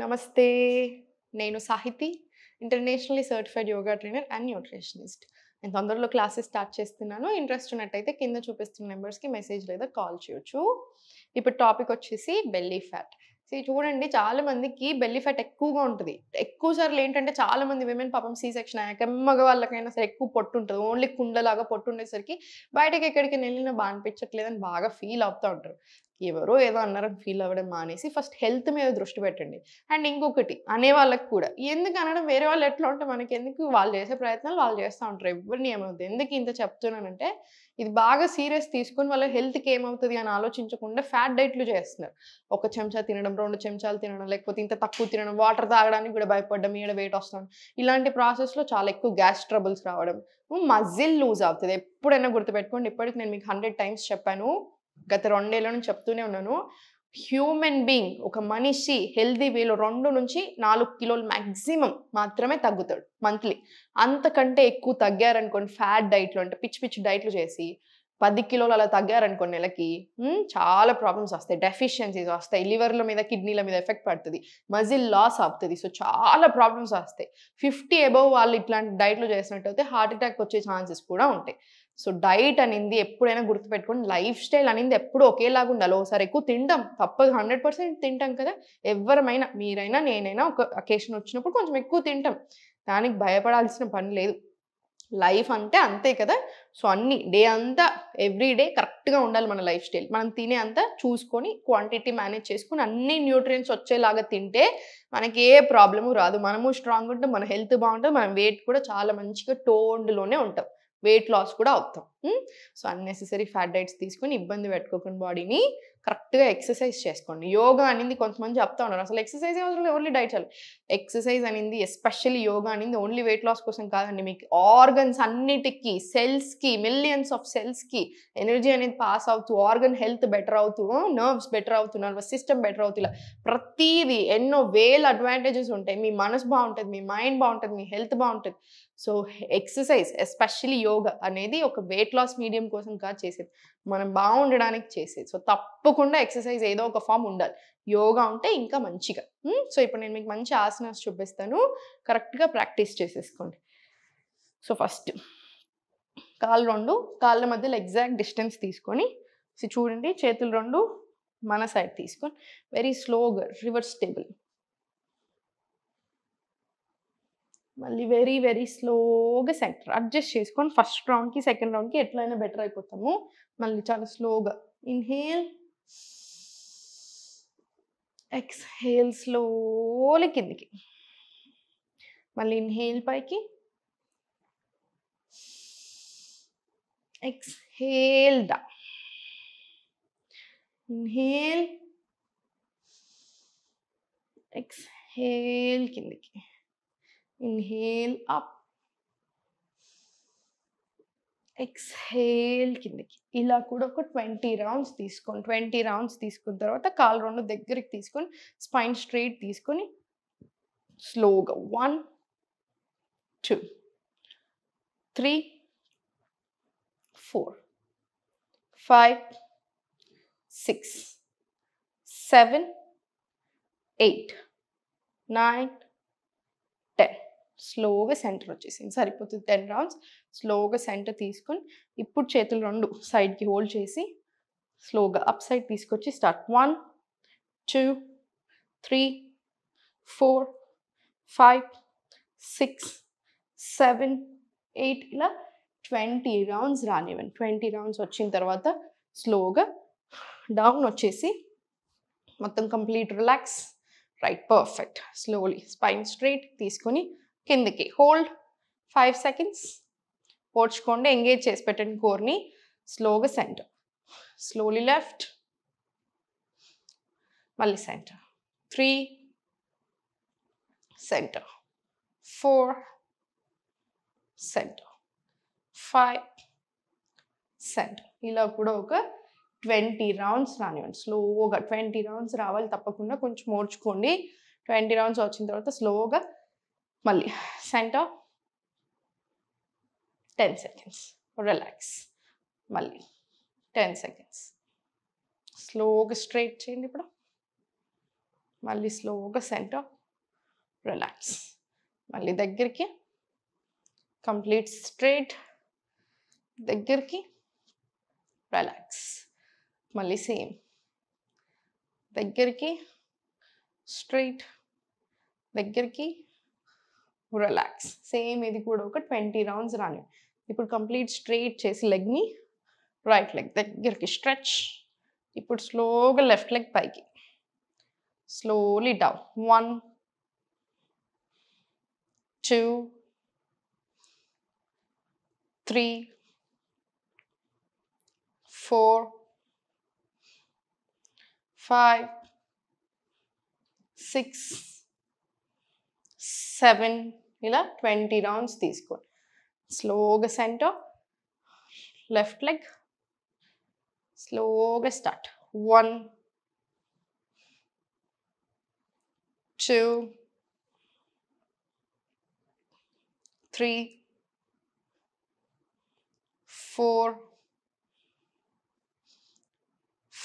నమస్తే నేను Sahiti internationally certified yoga trainer and nutritionist నేను తొందరలో క్లాసెస్ స్టార్ట్ చేస్తున్నాను ఇంట్రెస్ట్ ఉన్నట్టయితే కింద చూపిస్తున్న నెంబర్స్కి మెసేజ్ లేదా కాల్ చేయొచ్చు ఇప్పుడు టాపిక్ వచ్చేసి బెల్లీ ఫ్యాట్ సో చూడండి చాలా మందికి బెల్లీ ఫ్యాట్ ఎక్కువగా ఉంటుంది ఎక్కువ సార్లు ఏంటంటే చాలా మంది విమెన్ పాపం సీ సెక్షన్ అయ్యాక మగవాళ్ళకైనా సరే ఎక్కువ పొట్టు ఉంటుంది ఓన్లీ కుండలాగా పొట్టు ఉండేసరికి బయటకి ఎక్కడికి వెళ్ళినా బాగా అనిపించట్లేదు అని బాగా ఫీల్ అవుతూ ఉంటారు ఎవరో ఏదో అన్నారని ఫీల్ అవ్వడం మానేసి ఫస్ట్ హెల్త్ మీద దృష్టి పెట్టండి అండ్ ఇంకొకటి అనే వాళ్ళకి కూడా ఎందుకు అనడం వేరే వాళ్ళు ఎట్లా ఉంటే మనకి ఎందుకు వాళ్ళు చేసే ప్రయత్నాలు వాళ్ళు చేస్తూ ఉంటారు ఎవరిని ఏమవుతుంది ఎందుకు ఇంత చెప్తున్నానంటే ఇది బాగా సీరియస్ తీసుకుని వాళ్ళ హెల్త్కి ఏమవుతుంది అని ఆలోచించకుండా ఫ్యాట్ డైట్లు చేస్తున్నారు ఒక చెంచా తినడం రెండు చెంచాలు తినడం లేకపోతే ఇంత తక్కువ తినడం వాటర్ తాగడానికి కూడా భయపడడం ఈడ వెయిట్ వస్తాను ఇలాంటి ప్రాసెస్లో చాలా ఎక్కువ గ్యాస్ ట్రబుల్స్ రావడం మజిల్ లూజ్ అవుతుంది ఎప్పుడైనా గుర్తుపెట్టుకోండి ఇప్పటికి నేను మీకు హండ్రెడ్ టైమ్స్ చెప్పాను గత రెండేళ్ల నుంచి చెప్తూనే ఉన్నాను హ్యూమన్ బీయింగ్ ఒక మనిషి హెల్దీ వీలు రెండు నుంచి నాలుగు కిలోలు మ్యాక్సిమం మాత్రమే తగ్గుతాడు మంత్లీ అంతకంటే ఎక్కువ తగ్గారనుకోండి ఫ్యాట్ డైట్లు అంటే పిచ్చి పిచ్చి డైట్లు చేసి పది కిలోలు అలా తగ్గారనుకో నెలకి చాలా ప్రాబ్లమ్స్ వస్తాయి డెఫిషియన్సీస్ వస్తాయి లివర్ల మీద కిడ్నీల మీద ఎఫెక్ట్ పడుతుంది మజిల్ లాస్ అవుతుంది సో చాలా ప్రాబ్లమ్స్ వస్తాయి ఫిఫ్టీ అబవ్ వాళ్ళు ఇట్లాంటి డైట్లో చేసినట్టయితే హార్ట్ అటాక్ వచ్చే ఛాన్సెస్ కూడా ఉంటాయి సో డైట్ అనేది ఎప్పుడైనా గుర్తుపెట్టుకోండి లైఫ్ స్టైల్ అనేది ఎప్పుడు ఒకేలాగా ఉండాలి ఒకసారి ఎక్కువ తింటాం తప్పదు హండ్రెడ్ పర్సెంట్ తింటాం కదా ఎవరమైనా మీరైనా నేనైనా ఒక అకేషన్ వచ్చినప్పుడు కొంచెం ఎక్కువ తింటాం దానికి భయపడాల్సిన పని లేదు లైఫ్ అంటే అంతే కదా సో అన్ని డే అంతా ఎవ్రీ డే కరెక్ట్గా ఉండాలి మన లైఫ్ స్టైల్ మనం తినే అంతా చూసుకొని క్వాంటిటీ మేనేజ్ చేసుకొని అన్ని న్యూట్రియన్స్ వచ్చేలాగా తింటే మనకి ఏ ప్రాబ్లం రాదు మనము స్ట్రాంగ్ ఉంటాం మన హెల్త్ బాగుంటుంది మనం వెయిట్ కూడా చాలా మంచిగా టోన్లోనే ఉంటాం వెయిట్ లాస్ కూడా అవుతాం సో అన్నెసెసరీ ఫ్యాట్ డైట్స్ తీసుకొని ఇబ్బంది పెట్టుకోకుండా బాడీని కరెక్ట్గా ఎక్సర్సైజ్ చేసుకోండి యోగా అనేది కొంతమంది చెప్తా ఉన్నారు అసలు ఎక్సర్సైజ్ అవసరం ఓన్లీ డైట్ చాలు ఎక్సర్సైజ్ అనేది ఎస్పెషల్లీ యోగా అనేది ఓన్లీ వెయిట్ లాస్ కోసం కాదండి మీకు ఆర్గన్స్ అన్నిటికీ సెల్స్కి మిలియన్స్ ఆఫ్ సెల్స్కి ఎనర్జీ అనేది పాస్ అవుతూ ఆర్గన్ హెల్త్ బెటర్ అవుతూ నర్వ్స్ బెటర్ అవుతూ నర్వస్ సిస్టమ్ బెటర్ అవుతూ ఇలా ప్రతీది ఎన్నో వేల అడ్వాంటేజెస్ ఉంటాయి మీ మనసు బాగుంటుంది మీ మైండ్ బాగుంటుంది మీ హెల్త్ బాగుంటుంది సో ఎక్సర్సైజ్ ఎస్పెషలీ యోగా అనేది ఒక వెయిట్ వెయిట్ లాస్ మీడియం కోసం కాదు చేసేది మనం బాగుండడానికి చేసేది సో తప్పకుండా ఎక్సర్సైజ్ ఏదో ఒక ఫామ్ ఉండాలి యోగా ఉంటే ఇంకా మంచిగా సో ఇప్పుడు నేను మీకు మంచి ఆసనాస్ చూపిస్తాను కరెక్ట్గా ప్రాక్టీస్ చేసేసుకోండి సో ఫస్ట్ కాళ్ళు రెండు కాళ్ళ మధ్యలో ఎగ్జాక్ట్ డిస్టెన్స్ తీసుకొని సో చూడండి చేతులు రెండు మన సైడ్ తీసుకొని వెరీ స్లోగా రివర్స్ టేబుల్ మళ్ళీ వెరీ వెరీ స్లోగా సెక్టర్ అడ్జస్ట్ చేసుకొని ఫస్ట్ రౌండ్కి సెకండ్ రౌండ్కి ఎట్లయినా బెటర్ అయిపోతాము మళ్ళీ చాలా స్లోగా ఇన్హేల్ ఎక్స్హేల్ స్లోలీ కిందికి మళ్ళీ ఇన్హేల్ పైకి ఎక్స్హేల్ డా ఇన్హేల్ ఎక్స్హేల్ కిందికి inhale up ఎక్స్హేల్ కిందకి ఇలా కూడా ఒక ట్వంటీ రౌండ్స్ తీసుకొని ట్వంటీ రౌండ్స్ తీసుకున్న తర్వాత కాలు రెండు దగ్గరికి తీసుకొని స్పైన్ స్ట్రైట్ తీసుకొని స్లోగా one two three four five six seven eight nine ten స్లోగా సెంటర్ వచ్చేసింది సరిపోతుంది టెన్ రౌండ్స్ స్లోగా సెంటర్ తీసుకొని ఇప్పుడు చేతులు రెండు సైడ్కి హోల్డ్ చేసి స్లోగా అప్ సైడ్ తీసుకొచ్చి start one two three four five six seven eight ఇలా ట్వంటీ రౌండ్స్ రానివ్వండి ట్వంటీ రౌండ్స్ వచ్చిన తర్వాత స్లోగా డౌన్ వచ్చేసి మొత్తం complete relax right perfect slowly spine straight తీసుకొని కిందకి హోల్డ్ ఫైవ్ సెకండ్స్ పోడ్చుకోండి ఎంగేజ్ చేసి పెట్టండి కోర్ని స్లోగా సెంటర్ స్లోలీ లెఫ్ట్ మళ్ళీ centre three centre four centre five centre ఇలా కూడా ఒక ట్వంటీ రౌండ్స్ రానివ్వండి స్లోగా ట్వంటీ రౌండ్స్ రావాలి తప్పకుండా కొంచెం మోర్చుకోండి ట్వంటీ రౌండ్స్ వచ్చిన తర్వాత స్లోగా మళ్ళీ సెంటర్ టెన్ సెకండ్స్ రిలాక్స్ మళ్ళీ టెన్ సెకండ్స్ స్లోగా స్ట్రైట్ చేయండి ఇప్పుడు మళ్ళీ స్లోగా సెంటర్ రిలాక్స్ మళ్ళీ దగ్గరికి కంప్లీట్ స్ట్రైట్ దగ్గరికి రిలాక్స్ మళ్ళీ సేమ్ దగ్గరికి స్ట్రైట్ దగ్గరికి రిలాక్స్ సేమ్ ఇది కూడా ఒక ట్వంటీ రౌండ్స్ రాని ఇప్పుడు కంప్లీట్ స్ట్రైట్ చేసి లెగ్ని రైట్ లెగ్ దగ్గరికి స్ట్రెచ్ ఇప్పుడు స్లోగా లెఫ్ట్ లెగ్ పైకి slowly down one two three four five six seven ఇలా ట్వంటీ రౌండ్స్ తీసుకోండి స్లోగా సెంటర్ లెఫ్ట్ లెగ్ స్లోగా start one two three four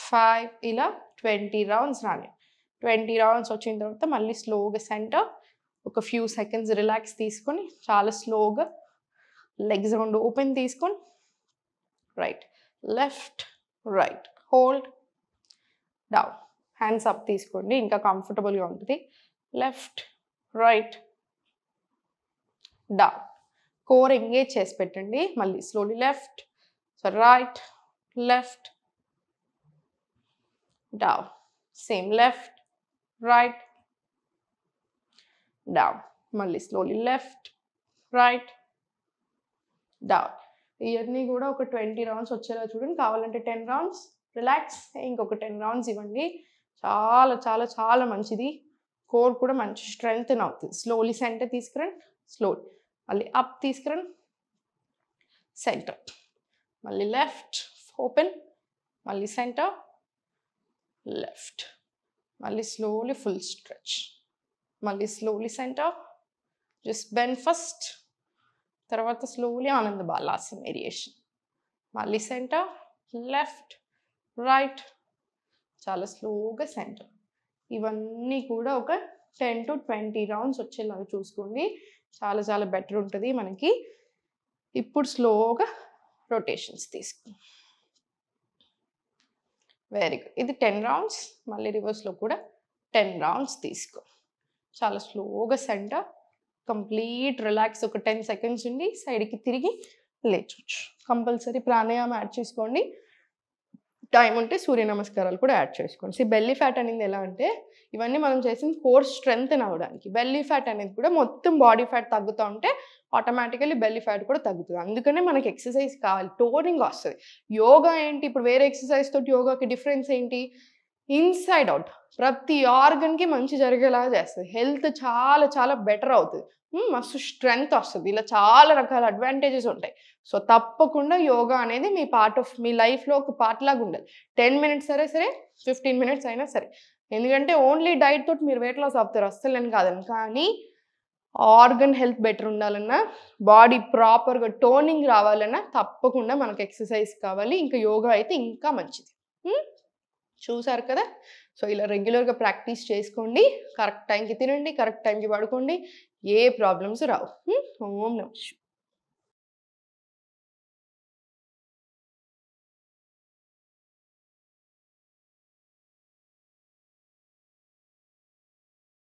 five ఇలా ట్వంటీ రౌండ్స్ రాలి ట్వంటీ రౌండ్స్ వచ్చిన తర్వాత మళ్ళీ స్లోగా సెంటర్ ఒక ఫ్యూ సెకండ్స్ రిలాక్స్ తీసుకొని చాలా స్లోగా లెగ్స్ రెండు ఓపెన్ తీసుకొని right left right hold down hands up తీసుకోండి ఇంకా కంఫర్టబుల్గా ఉంటుంది left right down core engage చేసి పెట్టండి మళ్ళీ slowly left so right left down same left right down మళ్ళీ స్లోలీ లెఫ్ట్ రైట్ డౌన్ ఇవన్నీ కూడా ఒక ట్వంటీ రౌండ్స్ వచ్చేలా చూడండి కావాలంటే టెన్ రౌండ్స్ రిలాక్స్ ఇంకొక టెన్ రౌండ్స్ ఇవ్వండి చాలా చాలా చాలా మంచిది కోర్ కూడా మంచి స్ట్రెంగ్త్ అవుతుంది స్లోలీ సెంటర్ తీసుకురండి స్లోలీ మళ్ళీ అప్ తీసుకురండి సెంటర్ మళ్ళీ లెఫ్ట్ ఓపెన్ మళ్ళీ సెంటర్ లెఫ్ట్ మళ్ళీ స్లోలీ ఫుల్ స్ట్రెచ్ మళ్ళీ slowly centre just bend first తర్వాత స్లోలీ ఆనంద బాలాసన్ వేరియేషన్ మళ్ళీ సెంటర్ లెఫ్ట్ రైట్ చాలా స్లోగా సెంటర్ ఇవన్నీ కూడా ఒక టెన్ టు ట్వంటీ రౌండ్స్ వచ్చేలాగా చూసుకోండి చాలా చాలా బెటర్ ఉంటుంది మనకి ఇప్పుడు స్లోగా రొటేషన్స్ తీసుకుందాం వెరీ గుడ్ ఇది టెన్ రౌండ్స్ మళ్ళీ రివర్స్లో కూడా టెన్ రౌండ్స్ తీసుకో చాలా స్లోగా సెంటర్ కంప్లీట్ రిలాక్స్ ఒక టెన్ సెకండ్స్ ఉండి సైడ్కి తిరిగి లేచొచ్చు కంపల్సరీ ప్రాణాయామం యాడ్ చేసుకోండి టైం ఉంటే సూర్య నమస్కారాలు కూడా యాడ్ చేసుకోండి సో బెల్లీ ఫ్యాట్ అనేది ఎలా అంటే ఇవన్నీ మనం చేసిన కోర్ స్ట్రెంగ్త్ అవ్వడానికి బెల్లీ ఫ్యాట్ అనేది కూడా మొత్తం బాడీ ఫ్యాట్ తగ్గుతూ ఉంటే ఆటోమేటికల్లీ బెల్లీ ఫ్యాట్ కూడా తగ్గుతుంది అందుకనే మనకి ఎక్సర్సైజ్ కావాలి టోనింగ్ వస్తుంది యోగా ఏంటి ఇప్పుడు వేరే ఎక్సర్సైజ్ తోటి యోగాకి డిఫరెన్స్ ఏంటి ఇన్సైడ్ అవుట్ ప్రతి ఆర్గన్కి మంచి జరిగేలాగా చేస్తుంది హెల్త్ చాలా చాలా బెటర్ అవుతుంది మస్తు స్ట్రెంగ్త్ వస్తుంది ఇలా చాలా రకాల అడ్వాంటేజెస్ ఉంటాయి సో తప్పకుండా యోగా అనేది మీ పార్ట్ ఆఫ్ మీ లైఫ్లో ఒక పార్ట్ లాగా ఉండాలి టెన్ మినిట్స్ సరే సరే ఫిఫ్టీన్ మినిట్స్ అయినా సరే ఎందుకంటే ఓన్లీ డైట్ తోటి మీరు వెయిట్ లాస్ అవుతారు అని కాదని కానీ ఆర్గన్ హెల్త్ బెటర్ ఉండాలన్నా బాడీ ప్రాపర్గా టోనింగ్ రావాలన్నా తప్పకుండా మనకు ఎక్సర్సైజ్ కావాలి ఇంకా యోగా అయితే ఇంకా మంచిది చూసారు కదా సో ఇలా రెగ్యులర్గా ప్రాక్టీస్ చేసుకోండి కరెక్ట్ టైంకి తినండి కరెక్ట్ టైంకి పడుకోండి ఏ ప్రాబ్లమ్స్ రావు ఓం నమస్